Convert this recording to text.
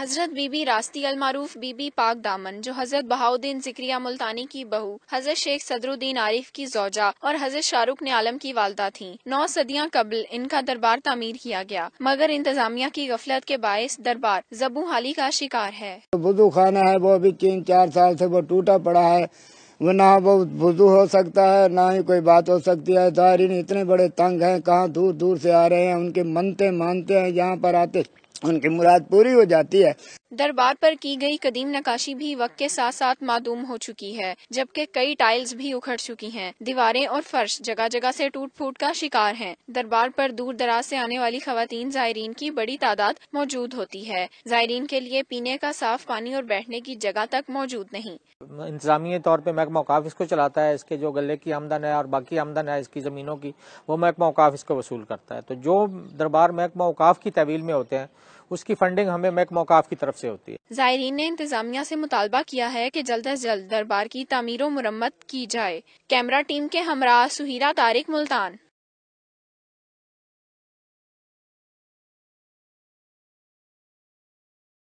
حضرت be be راستی المعروف be be پاک دامن جو حضرت بہاودین ذکریہ ملتانی کی بہو حضرت شیخ صدر الدین عارف کی زوجہ اور حضرت شاہ رخ نے عالم کی والدہ تھی نو صدیاں قبل ان کا دربار تعمیر کیا گیا مگر انتظامیہ کی غفلت کے باعث دربار زبوں حالی کا شکار ہے بدو خانہ ہے وہ تین چار سال سے وہ ٹوٹا پڑا ہے وہ نہ وہ بزو ہو سکتا ہے نہ ہی کوئی بات ہو سکتی ہے اتنے بڑے تنگ ہیں کہاں دور دور سے آ رہے ہیں ان کے منتے مانتے ہیں یہاں پر آتے ان کی مراد پوری ہو جاتی ہے دربار پر کی گئی قدیم نقاشی بھی وقت کے ساتھ ساتھ معدوم ہو چکی ہے جبکہ کئی ٹائلز بھی اکھڑ چکی ہیں دیواریں اور فرش جگہ جگہ سے ٹوٹ پھوٹ کا شکار ہیں دربار پر دور دراز سے آنے والی خواتین زائرین کی بڑی تعداد موجود ہوتی ہے زائرین کے لیے پینے کا صاف پانی اور بیٹھنے کی جگہ تک موجود نہیں انتظامی طور پہ محکمہ اوقاف اس کو چلاتا ہے اس کے جو گلے کی آمدن ہے اور باقی آمدن ہے اس کی زمینوں کی وہ محکمہ اوقاف اس کو وصول کرتا ہے تو جو دربار محکمہ اوقاف کی طویل میں ہوتے ہیں اس کی فنڈنگ ہمیں میک موقع کی طرف سے ہوتی ہے زائرین نے انتظامیہ سے مطالبہ کیا ہے کہ جلد از جلد دربار کی تعمیر و مرمت کی جائے کیمرہ ٹیم کے ہمراہ سہیرہ طارق ملتان